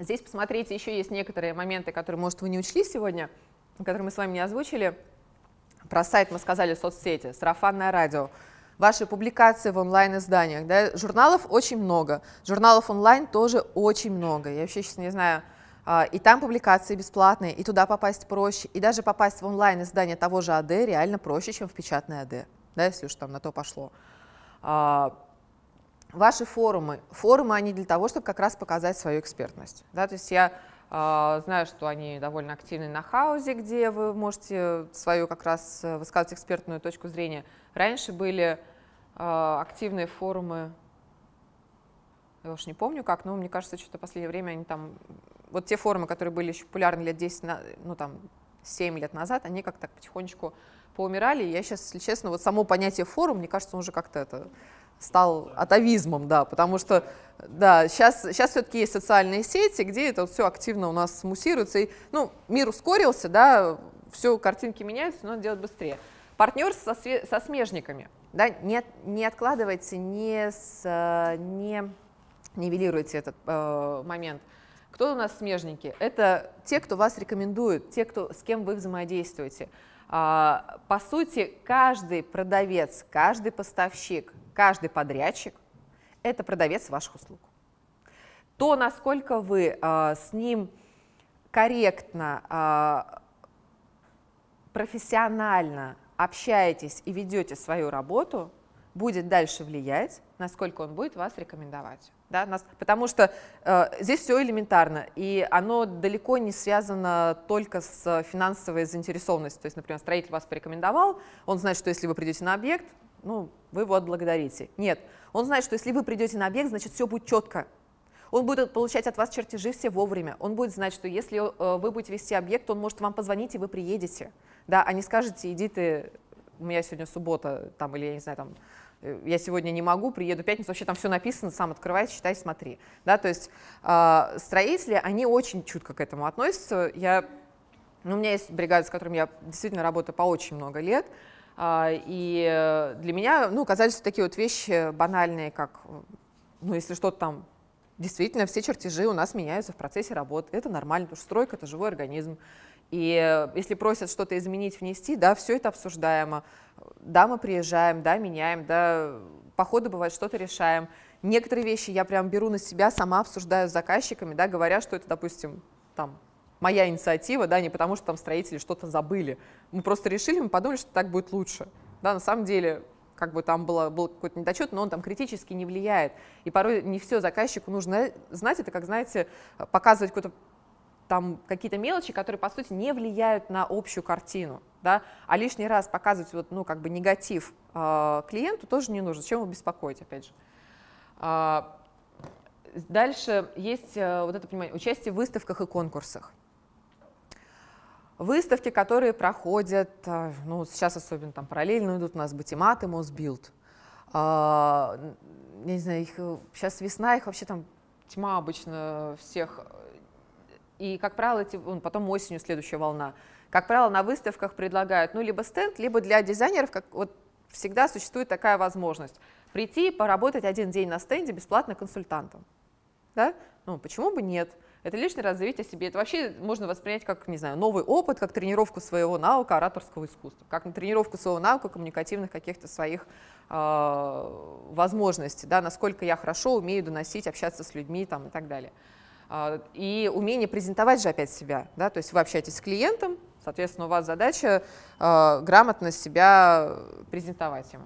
Здесь, посмотрите, еще есть некоторые моменты, которые, может, вы не учли сегодня, которые мы с вами не озвучили. Про сайт мы сказали, соцсети, сарафанное радио, ваши публикации в онлайн-изданиях. Да? Журналов очень много, журналов онлайн тоже очень много. Я вообще сейчас не знаю, а, и там публикации бесплатные, и туда попасть проще, и даже попасть в онлайн-издание того же АД реально проще, чем в печатное АД, да, если уж там на то пошло. А, ваши форумы. Форумы, они для того, чтобы как раз показать свою экспертность. Да, то есть я э, знаю, что они довольно активны на хаузе, где вы можете свою как раз э, высказывать экспертную точку зрения. Раньше были э, активные форумы, я уж не помню как, но мне кажется, что в последнее время они там, вот те форумы, которые были еще популярны лет 10, на, ну там 7 лет назад, они как-то потихонечку поумирали. Я сейчас, если честно, вот само понятие форум, мне кажется, уже как-то это стал атовизмом, да, потому что да, сейчас, сейчас все-таки есть социальные сети, где это вот все активно у нас муссируется. И, ну, мир ускорился, да, все, картинки меняются, но надо делать быстрее. Партнер со, со смежниками. Да, не, не откладывайте, не, с, не нивелируйте этот э, момент. Кто у нас смежники? Это те, кто вас рекомендует, те, кто, с кем вы взаимодействуете. А, по сути, каждый продавец, каждый поставщик, каждый подрядчик – это продавец ваших услуг. То, насколько вы э, с ним корректно, э, профессионально общаетесь и ведете свою работу, будет дальше влиять, насколько он будет вас рекомендовать. Да, нас, потому что э, здесь все элементарно, и оно далеко не связано только с финансовой заинтересованностью. То есть, например, строитель вас порекомендовал, он знает, что если вы придете на объект, ну, вы его отблагодарите. Нет, он знает, что если вы придете на объект, значит, все будет четко. Он будет получать от вас чертежи все вовремя. Он будет знать, что если э, вы будете вести объект, он может вам позвонить, и вы приедете. Да, а не скажете, иди ты, у меня сегодня суббота, там, или я не знаю, там, э, я сегодня не могу, приеду в пятницу, вообще там все написано, сам открывай, читай, смотри. Да, то есть э, строители, они очень чутко к этому относятся. Я, ну, у меня есть бригада, с которым я действительно работаю по очень много лет, а, и э, для меня ну, казались такие вот вещи банальные, как, ну, если что-то там действительно все чертежи у нас меняются в процессе работы. Это нормально, потому что стройка – это живой организм. И э, если просят что-то изменить, внести, да, все это обсуждаемо. Да, мы приезжаем, да, меняем, да, по ходу бывает что-то решаем. Некоторые вещи я прям беру на себя, сама обсуждаю с заказчиками, да, говоря, что это, допустим, там моя инициатива, да, не потому что там строители что-то забыли. Мы просто решили, мы подумали, что так будет лучше. Да, на самом деле, как бы там было, был какой-то недочет, но он там критически не влияет. И порой не все заказчику нужно знать. Это как, знаете, показывать какой-то там какие-то мелочи, которые, по сути, не влияют на общую картину, да, а лишний раз показывать вот, ну, как бы негатив э, клиенту тоже не нужно, чем его беспокоить, опять же. Э, дальше есть э, вот это, понимание, участие в выставках и конкурсах. Выставки, которые проходят, э, ну, сейчас особенно там параллельно идут у нас Батимат и Мосбилд. А, я не знаю, их, сейчас э, весна, их вообще там тьма обычно всех. И, как правило, эти, потом осенью следующая волна. Как правило, на выставках предлагают, ну, либо стенд, либо для дизайнеров, как вот всегда существует такая возможность прийти и поработать один день на стенде бесплатно консультантом. Да? Ну, почему бы нет? Это лишний личное развитие себе. Это вообще можно воспринять как, не знаю, новый опыт, как тренировку своего навыка ораторского искусства, как на тренировку своего навыка коммуникативных каких-то своих э, возможностей, да, насколько я хорошо умею доносить, общаться с людьми там, и так далее. А, и умение презентовать же опять себя, да, то есть вы общаетесь с клиентом, соответственно, у вас задача э, грамотно себя презентовать ему.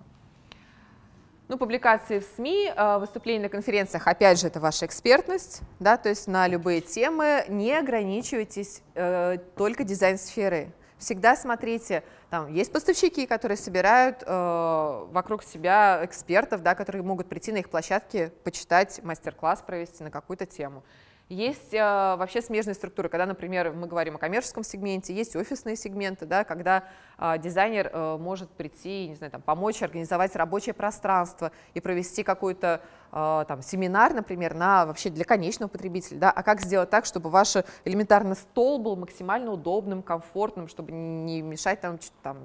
Ну, публикации в СМИ, э, выступления на конференциях, опять же, это ваша экспертность, да, то есть на любые темы не ограничивайтесь э, только дизайн-сферы. Всегда смотрите, там есть поставщики, которые собирают э, вокруг себя экспертов, да, которые могут прийти на их площадки, почитать мастер-класс провести на какую-то тему. Есть э, вообще смежные структуры, когда, например, мы говорим о коммерческом сегменте, есть офисные сегменты, да, когда э, дизайнер э, может прийти, не знаю, там, помочь организовать рабочее пространство и провести какой-то э, там, семинар, например, на вообще для конечного потребителя, да, а как сделать так, чтобы ваш элементарно стол был максимально удобным, комфортным, чтобы не мешать там, там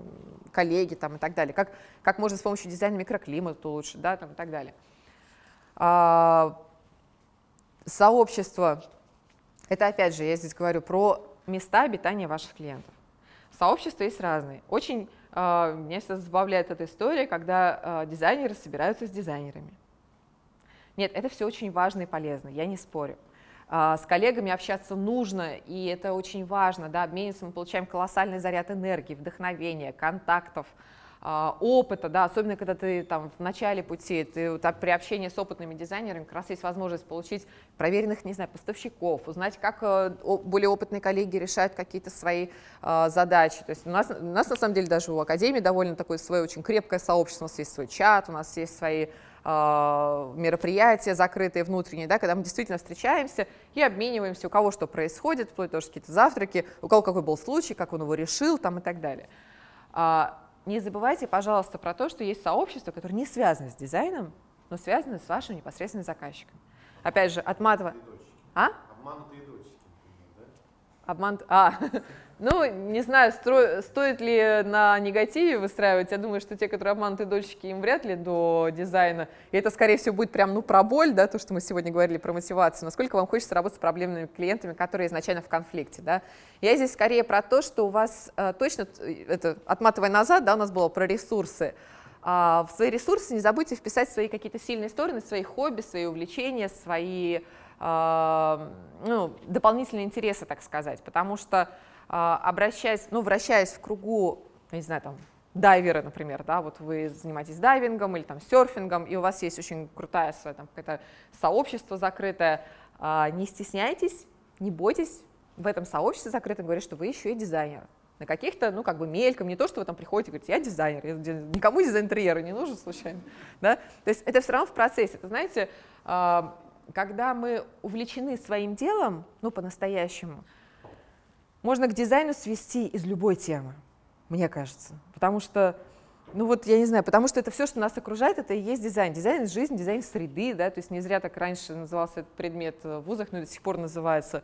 коллеге, там, и так далее, как, как можно с помощью дизайна микроклимата улучшить, да, там, и так далее а, Сообщество, это опять же, я здесь говорю про места обитания ваших клиентов. Сообщества есть разные. Очень э, меня сейчас забавляет эта история, когда э, дизайнеры собираются с дизайнерами. Нет, это все очень важно и полезно, я не спорю. А, с коллегами общаться нужно, и это очень важно, да, обмениваться мы получаем колоссальный заряд энергии, вдохновения, контактов, а, опыта, да, особенно когда ты там в начале пути, ты так, при общении с опытными дизайнерами как раз есть возможность получить проверенных, не знаю, поставщиков, узнать, как э, более опытные коллеги решают какие-то свои а, задачи. То есть у нас, у нас на самом деле даже в Академии довольно такое свое очень крепкое сообщество, у нас есть свой чат, у нас есть свои а, мероприятия закрытые, внутренние, да, когда мы действительно встречаемся и обмениваемся, у кого что происходит, вплоть до какие-то завтраки, у кого какой был случай, как он его решил там и так далее. Не забывайте, пожалуйста, про то, что есть сообщество, которое не связано с дизайном, но связано с вашим непосредственным заказчиком. Опять же, отматывая... А? Обманутые дочки. Да? Обман... А, Ну, не знаю, стро... стоит ли на негативе выстраивать. Я думаю, что те, которые обмануты дольщики, им вряд ли до дизайна. И это, скорее всего, будет прям, ну, про боль, да, то, что мы сегодня говорили про мотивацию. Насколько вам хочется работать с проблемными клиентами, которые изначально в конфликте, да. Я здесь скорее про то, что у вас э, точно, э, это, отматывая назад, да, у нас было про ресурсы. А в свои ресурсы не забудьте вписать свои какие-то сильные стороны, свои хобби, свои увлечения, свои э, ну, дополнительные интересы, так сказать, потому что а, обращаясь, ну, вращаясь в кругу, ну, не знаю, там, дайверы, например, да, вот вы занимаетесь дайвингом или там серфингом, и у вас есть очень крутая своя там какое-то сообщество закрытое, а, не стесняйтесь, не бойтесь в этом сообществе закрытом говорить, что вы еще и дизайнер. На каких-то, ну, как бы мельком, не то, что вы там приходите и говорите, я дизайнер, я, никому дизайн интерьера не нужен случайно, да, то есть это все равно в процессе, это, знаете, а, когда мы увлечены своим делом, ну, по-настоящему, можно к дизайну свести из любой темы, мне кажется. Потому что, ну вот, я не знаю, потому что это все, что нас окружает, это и есть дизайн. Дизайн жизнь, дизайн среды, да, то есть не зря так раньше назывался этот предмет э, в вузах, но до сих пор называется.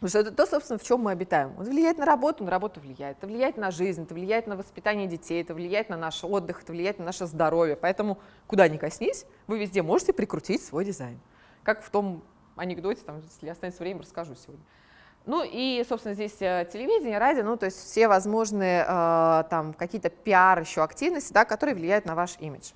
Потому что это то, собственно, в чем мы обитаем. Он влияет на работу, на работу влияет, это влияет на жизнь, это влияет на воспитание детей, это влияет на наш отдых, это влияет на наше здоровье. Поэтому куда ни коснись, вы везде можете прикрутить свой дизайн. Как в том анекдоте, там, если останется время, расскажу сегодня. Ну и, собственно, здесь э, телевидение, радио, ну то есть все возможные э, там какие-то пиар еще активности, да, которые влияют на ваш имидж.